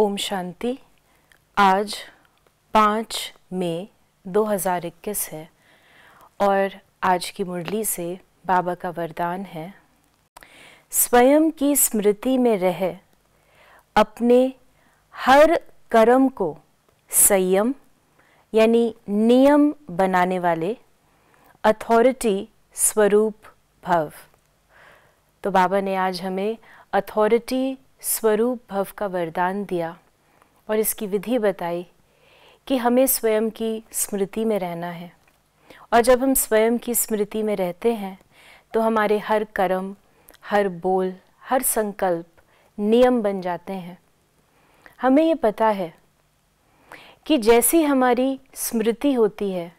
ओम शांति आज पाँच मई 2021 है और आज की मुरली से बाबा का वरदान है स्वयं की स्मृति में रह अपने हर कर्म को संयम यानी नियम बनाने वाले अथॉरिटी स्वरूप भव तो बाबा ने आज हमें अथॉरिटी स्वरूप भव का वरदान दिया और इसकी विधि बताई कि हमें स्वयं की स्मृति में रहना है और जब हम स्वयं की स्मृति में रहते हैं तो हमारे हर कर्म हर बोल हर संकल्प नियम बन जाते हैं हमें ये पता है कि जैसी हमारी स्मृति होती है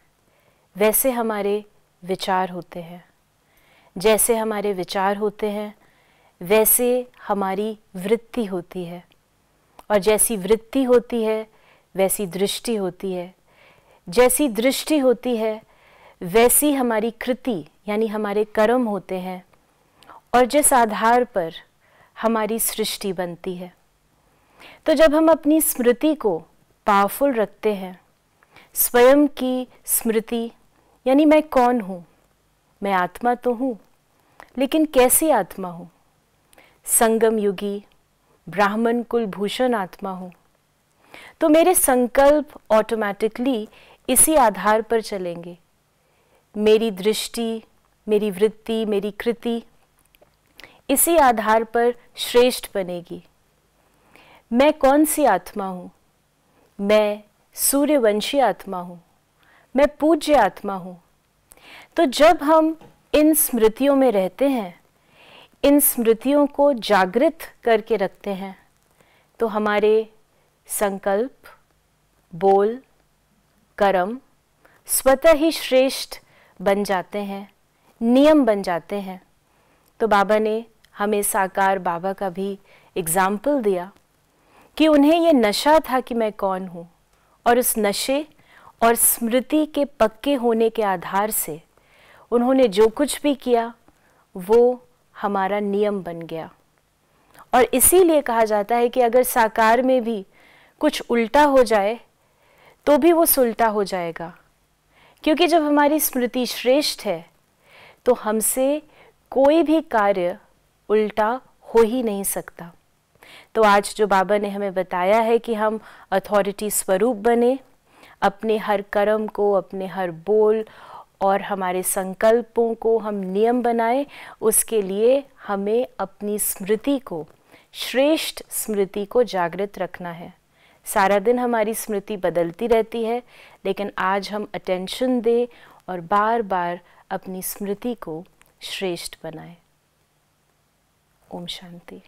वैसे हमारे विचार होते हैं जैसे हमारे विचार होते हैं वैसे हमारी वृत्ति होती है और जैसी वृत्ति होती है वैसी दृष्टि होती है जैसी दृष्टि होती है वैसी हमारी कृति यानी हमारे कर्म होते हैं और जिस आधार पर हमारी सृष्टि बनती है तो जब हम अपनी स्मृति को पावरफुल रखते हैं स्वयं की स्मृति यानी मैं कौन हूँ मैं आत्मा तो हूँ लेकिन कैसी आत्मा हूँ संगम युगी ब्राह्मण कुलभूषण आत्मा हूँ तो मेरे संकल्प ऑटोमेटिकली इसी आधार पर चलेंगे मेरी दृष्टि मेरी वृत्ति मेरी कृति इसी आधार पर श्रेष्ठ बनेगी मैं कौन सी आत्मा हूँ मैं सूर्यवंशी आत्मा हूँ मैं पूज्य आत्मा हूँ तो जब हम इन स्मृतियों में रहते हैं इन स्मृतियों को जागृत करके रखते हैं तो हमारे संकल्प बोल कर्म स्वतः ही श्रेष्ठ बन जाते हैं नियम बन जाते हैं तो बाबा ने हमें साकार बाबा का भी एग्ज़ाम्पल दिया कि उन्हें ये नशा था कि मैं कौन हूँ और उस नशे और स्मृति के पक्के होने के आधार से उन्होंने जो कुछ भी किया वो हमारा नियम बन गया और इसीलिए कहा जाता है कि अगर साकार में भी कुछ उल्टा हो जाए तो भी वो सुलटा हो जाएगा क्योंकि जब हमारी स्मृति श्रेष्ठ है तो हमसे कोई भी कार्य उल्टा हो ही नहीं सकता तो आज जो बाबा ने हमें बताया है कि हम अथॉरिटी स्वरूप बने अपने हर कर्म को अपने हर बोल और हमारे संकल्पों को हम नियम बनाएं उसके लिए हमें अपनी स्मृति को श्रेष्ठ स्मृति को जागृत रखना है सारा दिन हमारी स्मृति बदलती रहती है लेकिन आज हम अटेंशन दें और बार बार अपनी स्मृति को श्रेष्ठ बनाएं ओम शांति